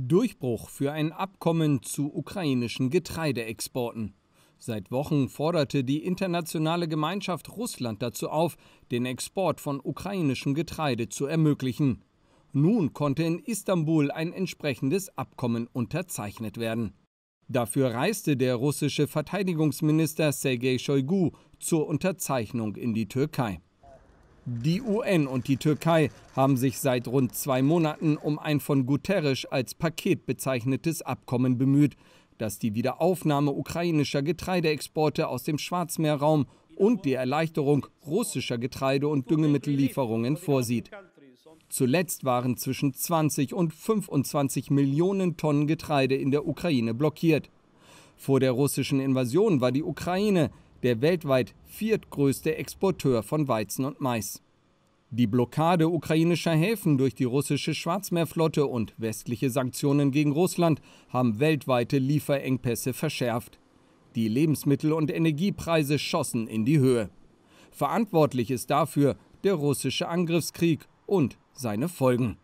Durchbruch für ein Abkommen zu ukrainischen Getreideexporten. Seit Wochen forderte die internationale Gemeinschaft Russland dazu auf, den Export von ukrainischem Getreide zu ermöglichen. Nun konnte in Istanbul ein entsprechendes Abkommen unterzeichnet werden. Dafür reiste der russische Verteidigungsminister Sergei Shoigu zur Unterzeichnung in die Türkei. Die UN und die Türkei haben sich seit rund zwei Monaten um ein von Guterres als Paket bezeichnetes Abkommen bemüht, das die Wiederaufnahme ukrainischer Getreideexporte aus dem Schwarzmeerraum und die Erleichterung russischer Getreide- und Düngemittellieferungen vorsieht. Zuletzt waren zwischen 20 und 25 Millionen Tonnen Getreide in der Ukraine blockiert. Vor der russischen Invasion war die Ukraine der weltweit viertgrößte Exporteur von Weizen und Mais. Die Blockade ukrainischer Häfen durch die russische Schwarzmeerflotte und westliche Sanktionen gegen Russland haben weltweite Lieferengpässe verschärft. Die Lebensmittel- und Energiepreise schossen in die Höhe. Verantwortlich ist dafür der russische Angriffskrieg und seine Folgen.